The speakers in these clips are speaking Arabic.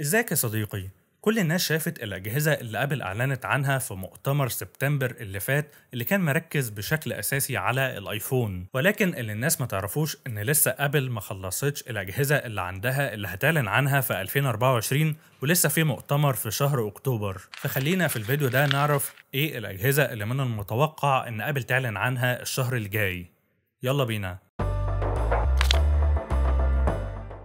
ازيك يا صديقي؟ كل الناس شافت الأجهزة اللي أبل أعلنت عنها في مؤتمر سبتمبر اللي فات اللي كان مركز بشكل أساسي على الآيفون ولكن اللي الناس ما تعرفوش إن لسه أبل ما خلصتش الأجهزة اللي عندها اللي هتعلن عنها في 2024 ولسه في مؤتمر في شهر أكتوبر فخلينا في الفيديو ده نعرف إيه الأجهزة اللي من المتوقع إن أبل تعلن عنها الشهر الجاي يلا بينا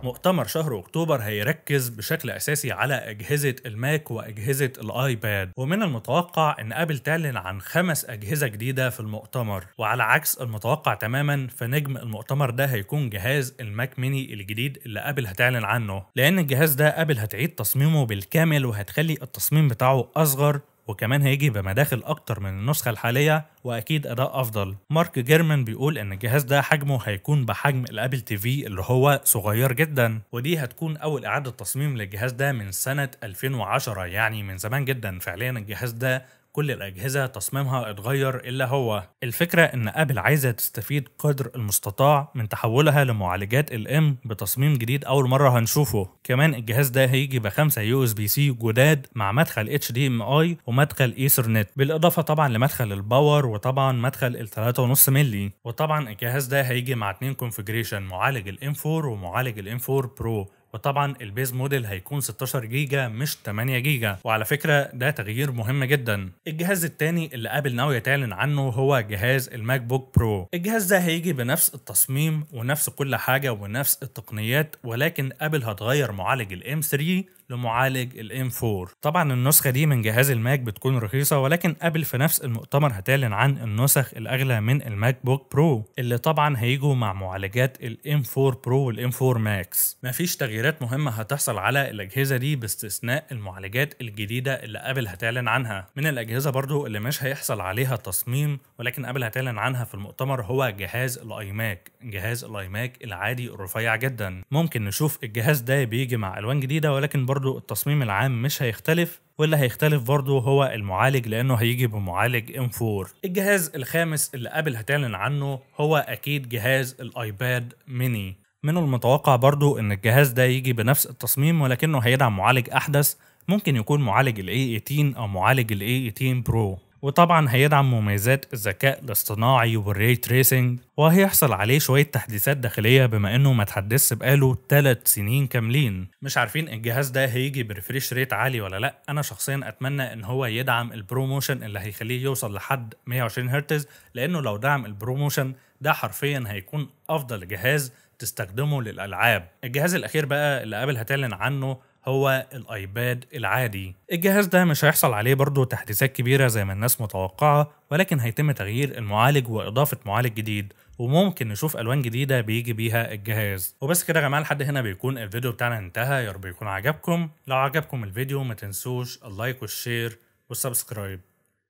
مؤتمر شهر اكتوبر هيركز بشكل اساسي على اجهزه الماك واجهزه الايباد ومن المتوقع ان ابل تعلن عن خمس اجهزه جديده في المؤتمر وعلى عكس المتوقع تماما فنجم المؤتمر ده هيكون جهاز الماك ميني الجديد اللي ابل هتعلن عنه لان الجهاز ده ابل هتعيد تصميمه بالكامل وهتخلي التصميم بتاعه اصغر وكمان هيجي بمداخل أكتر من النسخة الحالية وأكيد أداء أفضل. مارك جيرمان بيقول إن الجهاز ده حجمه هيكون بحجم الأبل تي في اللي هو صغير جدا ودي هتكون أول إعادة تصميم للجهاز ده من سنة 2010 يعني من زمان جدا فعليا الجهاز ده كل الأجهزة تصميمها اتغير إلا هو الفكرة إن أبل عايزة تستفيد قدر المستطاع من تحولها لمعالجات الام بتصميم جديد أول مرة هنشوفه كمان الجهاز ده هيجي بخمسة يو اس بي سي جداد مع مدخل اتش دي ام اي ومدخل ايثرنت بالإضافة طبعا لمدخل الباور وطبعا مدخل ال 3.5 ملي وطبعا الجهاز ده هيجي مع اتنين كونفجريشن معالج الام 4 ومعالج الام 4 برو وطبعا البيز موديل هيكون 16 جيجا مش 8 جيجا وعلى فكره ده تغيير مهم جدا الجهاز الثاني اللي ابل ناويه تعلن عنه هو جهاز الماك بوك برو الجهاز ده هيجي بنفس التصميم ونفس كل حاجه ونفس التقنيات ولكن ابل هتغير معالج الام 3 لمعالج الام 4 طبعا النسخه دي من جهاز الماك بتكون رخيصه ولكن ابل في نفس المؤتمر هتعلن عن النسخ الاغلى من الماك بوك برو اللي طبعا هيجوا مع معالجات الام 4 برو والام 4 ماكس مفيش تغييرات مهمه هتحصل على الاجهزه دي باستثناء المعالجات الجديده اللي قبل هتعلن عنها من الاجهزه برضو اللي مش هيحصل عليها تصميم ولكن قبل هتعلن عنها في المؤتمر هو جهاز الاي ماك جهاز الاي ماك العادي الرفيع جدا ممكن نشوف الجهاز ده بيجي مع الوان جديده ولكن برضو برضو التصميم العام مش هيختلف واللي هيختلف برضه هو المعالج لانه هيجي بمعالج m 4 الجهاز الخامس اللي ابل هتعلن عنه هو اكيد جهاز الايباد ميني من المتوقع برضه ان الجهاز ده يجي بنفس التصميم ولكنه هيدعم معالج احدث ممكن يكون معالج الاي 18 او معالج الاي 18 برو وطبعا هيدعم مميزات الذكاء الاصطناعي والري تريسنج وهيحصل عليه شوية تحديثات داخلية بما انه ما تحدثش بقاله 3 سنين كاملين مش عارفين الجهاز ده هيجي بريفريش ريت عالي ولا لا انا شخصيا اتمنى ان هو يدعم البروموشن اللي هيخليه يوصل لحد 120 هرتز لانه لو دعم البروموشن ده حرفيا هيكون افضل جهاز تستخدمه للالعاب الجهاز الاخير بقى اللي ابل هتعلن عنه هو الايباد العادي الجهاز ده مش هيحصل عليه برضه تحديثات كبيرة زي ما الناس متوقعة ولكن هيتم تغيير المعالج وإضافة معالج جديد وممكن نشوف الوان جديده بيجي بيها الجهاز وبس كده يا جماعه لحد هنا بيكون الفيديو بتاعنا انتهى يا رب يكون عجبكم لو عجبكم الفيديو ما تنسوش اللايك والشير والسبسكرايب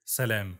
سلام